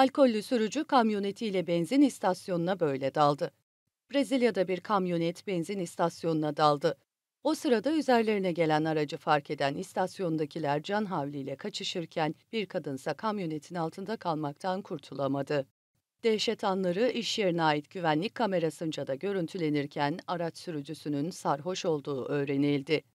alkollü sürücü kamyonetiyle benzin istasyonuna böyle daldı. Brezilya'da bir kamyonet benzin istasyonuna daldı. O sırada üzerlerine gelen aracı fark eden istasyondakiler can havliyle kaçışırken bir kadınsa kamyonetin altında kalmaktan kurtulamadı. Dehşet anları iş yerine ait güvenlik kamerasınca da görüntülenirken araç sürücüsünün sarhoş olduğu öğrenildi.